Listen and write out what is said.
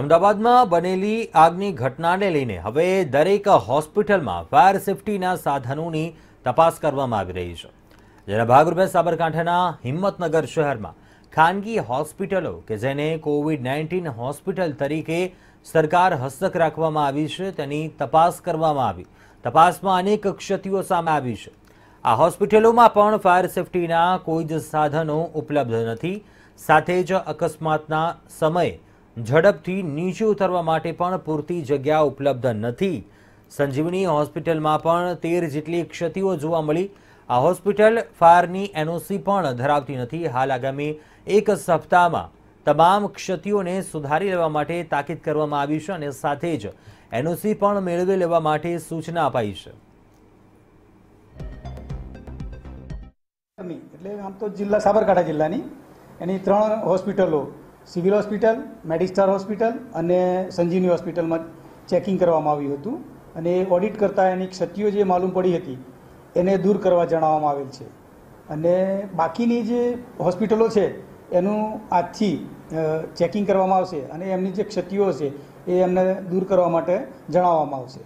અમદાવાદમાં બનેલી આગની ઘટનાને લઈને હવે દરેક હોસ્પિટલમાં ફાયર સેફટીના સાધનોની તપાસ કરવામાં આવી રહી છે જેના ભાગરૂપે સાબરકાંઠાના હિંમતનગર શહેરમાં ખાનગી હોસ્પિટલો કે જેને કોવિડ નાઇન્ટીન હોસ્પિટલ તરીકે સરકાર હસ્તક રાખવામાં આવી છે તેની તપાસ કરવામાં આવી તપાસમાં અનેક ક્ષતિઓ સામે આવી છે આ હોસ્પિટલોમાં પણ ફાયર સેફટીના કોઈ જ સાધનો ઉપલબ્ધ નથી સાથે જ અકસ્માતના સમયે ઝડપથી નીચે ઉતરવા માટે પણ પૂરતી જગ્યા ઉપલબ્ધ નથી સંજીવની હોસ્પિટલમાં પણ તેર જેટલી ક્ષતિઓ જોવા મળી આ હોસ્પિટલ ફાયરની એનઓસી પણ ધરાવતી નથી હાલ આગામી એક સપ્તાહમાં તમામ ક્ષતિઓને સુધારી લેવા માટે તાકીદ કરવામાં આવી છે અને સાથે જ એનઓસી પણ મેળવી લેવા માટે સૂચના અપાઈ છે એટલે આમ તો જિલ્લા સાબરકાંઠા જિલ્લાની એની ત્રણ હોસ્પિટલો સિવિલ હોસ્પિટલ મેડિસ્ટાર હોસ્પિટલ અને સંજીવની હોસ્પિટલમાં ચેકિંગ કરવામાં આવ્યું હતું અને ઓડિટ કરતાં એની ક્ષતિઓ જે માલુમ પડી હતી એને દૂર કરવા જણાવવામાં આવેલ છે અને બાકીની જે હોસ્પિટલો છે એનું આજથી ચેકિંગ કરવામાં આવશે અને એમની જે ક્ષતિઓ છે એ એમને દૂર કરવા માટે જણાવવામાં આવશે